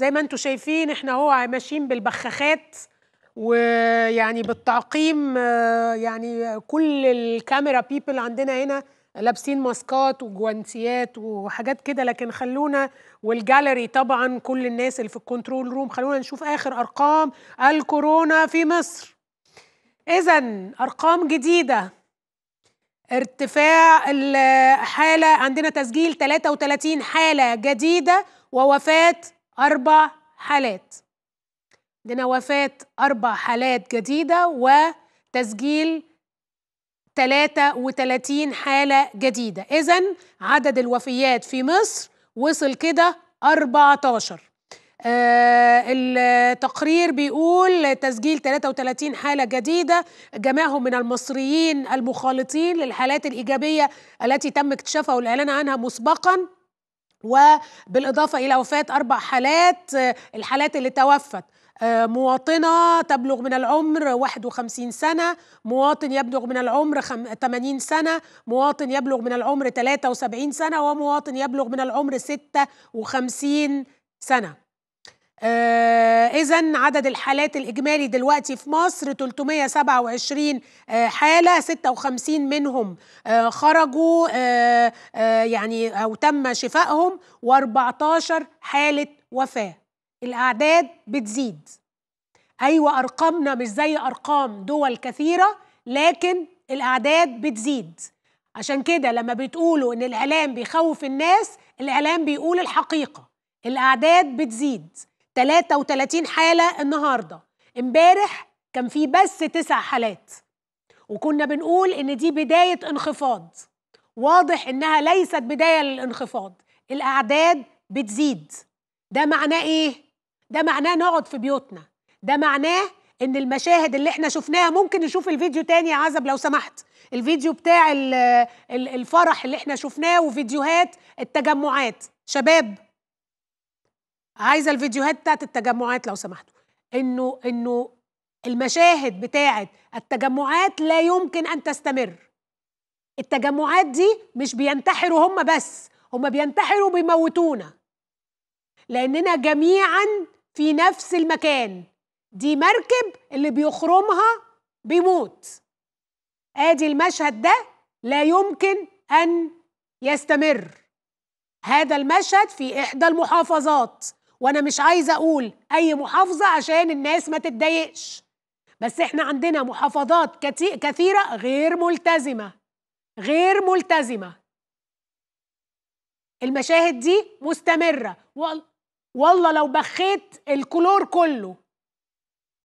زي ما انتم شايفين احنا هو ماشيين بالبخاخات ويعني بالتعقيم آه، يعني كل الكاميرا بيبل عندنا هنا لابسين ماسكات وجوانتيات وحاجات كده لكن خلونا والجاليري طبعا كل الناس اللي في الكنترول روم خلونا نشوف اخر ارقام الكورونا في مصر اذا ارقام جديده ارتفاع الحاله عندنا تسجيل 33 حاله جديده ووفاه أربع حالات عندنا وفاة أربع حالات جديدة وتسجيل 33 حالة جديدة إذا عدد الوفيات في مصر وصل كده 14 آه التقرير بيقول تسجيل 33 حالة جديدة جمعهم من المصريين المخالطين للحالات الإيجابية التي تم اكتشافها والإعلان عنها مسبقاً وبالإضافة إلى وفاة أربع حالات آه، الحالات اللي توفت آه، مواطنة تبلغ من العمر 51 سنة مواطن يبلغ من العمر 80 سنة مواطن يبلغ من العمر 73 سنة ومواطن يبلغ من العمر 56 سنة آه إذا عدد الحالات الإجمالي دلوقتي في مصر 327 آه حالة 56 منهم آه خرجوا آه، آه، يعني أو تم شفائهم و14 حالة وفاة الأعداد بتزيد أيوة أرقامنا مش زي أرقام دول كثيرة لكن الأعداد بتزيد عشان كده لما بتقولوا إن الإعلام بيخوف الناس الإعلام بيقول الحقيقة الأعداد بتزيد 33 حالة النهاردة امبارح كان في بس تسع حالات وكنا بنقول ان دي بداية انخفاض واضح انها ليست بداية للانخفاض الاعداد بتزيد ده معناه ايه؟ ده معناه نقعد في بيوتنا ده معناه ان المشاهد اللي احنا شفناها ممكن نشوف الفيديو تاني يا عزب لو سمحت الفيديو بتاع الفرح اللي احنا شفناه وفيديوهات التجمعات شباب عايزه الفيديوهات بتاعت التجمعات لو سمحتوا انه انه المشاهد بتاعت التجمعات لا يمكن ان تستمر التجمعات دي مش بينتحروا هم بس هم بينتحروا بيموتونا لاننا جميعا في نفس المكان دي مركب اللي بيخرمها بيموت ادي المشهد ده لا يمكن ان يستمر هذا المشهد في احدى المحافظات وانا مش عايزه اقول اي محافظه عشان الناس ما تتضايقش بس احنا عندنا محافظات كثيره غير ملتزمه غير ملتزمه المشاهد دي مستمره والله لو بخيت الكلور كله